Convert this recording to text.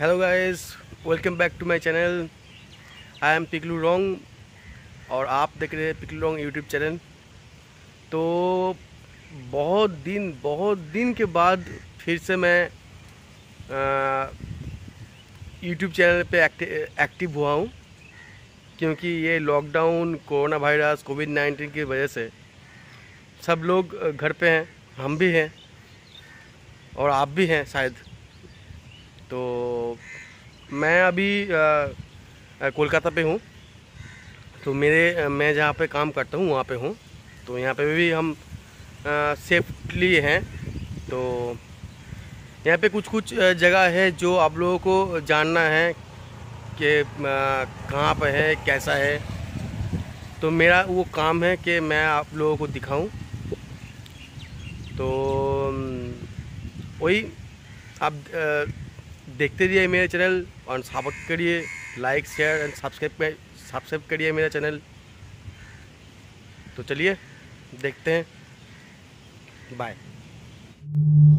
hello guys welcome back to my channel I am Piklu Rong और आप देख रहे हैं पिकलू रोंग यूट्यूब चैनल तो बहुत दिन बहुत दिन के बाद फिर से मैं यूट्यूब चैनल पे एक्टिव हुआ हूँ क्योंकि ये lockdown corona virus covid nineteen की वजह से सब लोग घर पे हैं हम भी हैं और आप भी हैं शायद तो मैं अभी कोलकाता पे हूँ तो मेरे मैं जहाँ पे काम करता हूँ वहाँ पे हूँ तो यहाँ पे भी हम सेफ्टली हैं तो यहाँ पे कुछ कुछ जगह है जो आप लोगों को जानना है कि कहाँ पे है कैसा है तो मेरा वो काम है कि मैं आप लोगों को दिखाऊं तो वही आप देखते रहिए मेरे चैनल और सपोर्ट करिए like share and subscribe subscribe करिए मेरा चैनल तो चलिए देखते हैं बाय